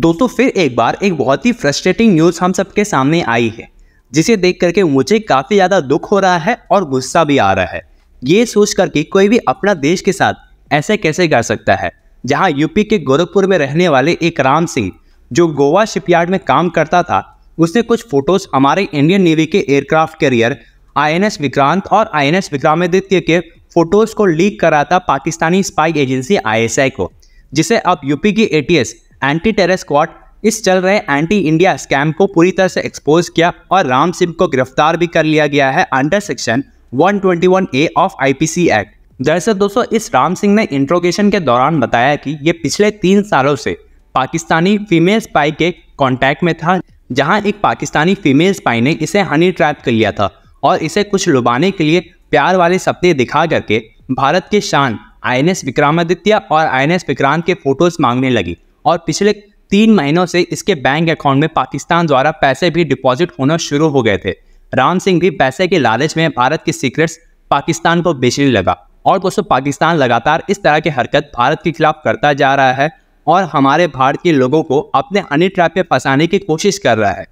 दोस्तों फिर एक बार एक बहुत ही फ्रस्ट्रेटिंग न्यूज़ हम सबके सामने आई है जिसे देख करके मुझे काफ़ी ज़्यादा दुख हो रहा है और गुस्सा भी आ रहा है ये सोच करके कोई भी अपना देश के साथ ऐसे कैसे कर सकता है जहाँ यूपी के गोरखपुर में रहने वाले एक राम सिंह जो गोवा शिपयार्ड में काम करता था उसने कुछ फ़ोटोज़ हमारे इंडियन नेवी के एयरक्राफ्ट कैरियर एस विक्रांत और एस विक्रमादित्य के फ़ोटोज़ को लीक करा था पाकिस्तानी स्पाई एजेंसी आई को जिसे अब यूपी की एटीएस एंटी टेरर स्क्वाड इस चल रहे एंटी इंडिया स्कैम को पूरी तरह से एक्सपोज किया और राम सिंह को गिरफ्तार भी कर लिया गया है under section 121 A of IPC act दरअसल दोस्तों इस राम सिंह ने इंट्रोगेशन के दौरान बताया कि ये पिछले तीन सालों से पाकिस्तानी फीमेल स्पाई के कांटेक्ट में था जहां एक पाकिस्तानी फीमेल स्पाई ने इसे हनी ट्रैप कर लिया था और इसे कुछ लुभाने के लिए प्यार वाले सपने दिखा करके भारत के शान आईएनएस विक्रमादित्य और आईएनएस विक्रांत के फोटोज मांगने लगी और पिछले तीन महीनों से इसके बैंक अकाउंट में पाकिस्तान द्वारा पैसे भी डिपॉजिट होना शुरू हो गए थे राम सिंह भी पैसे के लालच में भारत के सीक्रेट्स पाकिस्तान को बेचने लगा और दोस्तों पाकिस्तान लगातार इस तरह की हरकत भारत के खिलाफ करता जा रहा है और हमारे भारत के लोगों को अपने अन्य ट्रैप पर फंसाने की कोशिश कर रहा है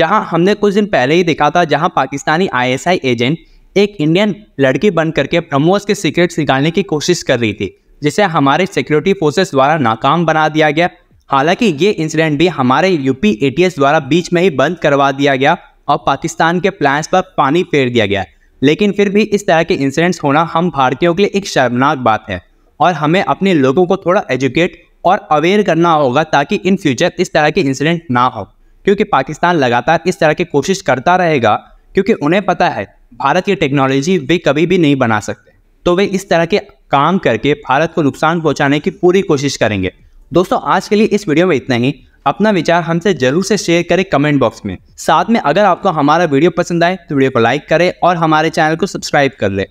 जहां हमने कुछ दिन पहले ही देखा था जहां पाकिस्तानी आईएसआई एजेंट एक इंडियन लड़की बन करके ब्रह्मोस के सीक्रेट्स निकालने की कोशिश कर रही थी जिसे हमारे सिक्योरिटी फोर्सेस द्वारा नाकाम बना दिया गया हालांकि ये इंसिडेंट भी हमारे यूपी एटीएस द्वारा बीच में ही बंद करवा दिया गया और पाकिस्तान के प्लान्स पर पानी फेर दिया गया लेकिन फिर भी इस तरह के इंसिडेंट्स होना हम भारतीयों के लिए एक शर्मनाक बात है और हमें अपने लोगों को थोड़ा एजुकेट और अवेयर करना होगा ताकि इन फ्यूचर इस तरह के इंसिडेंट ना हो क्योंकि पाकिस्तान लगातार इस तरह की कोशिश करता रहेगा क्योंकि उन्हें पता है भारत की टेक्नोलॉजी वे कभी भी नहीं बना सकते तो वे इस तरह के काम करके भारत को नुकसान पहुंचाने की पूरी कोशिश करेंगे दोस्तों आज के लिए इस वीडियो में इतना ही अपना विचार हमसे जरूर से शेयर करें कमेंट बॉक्स में साथ में अगर आपको हमारा वीडियो पसंद आए तो वीडियो को लाइक करें और हमारे चैनल को सब्सक्राइब कर लें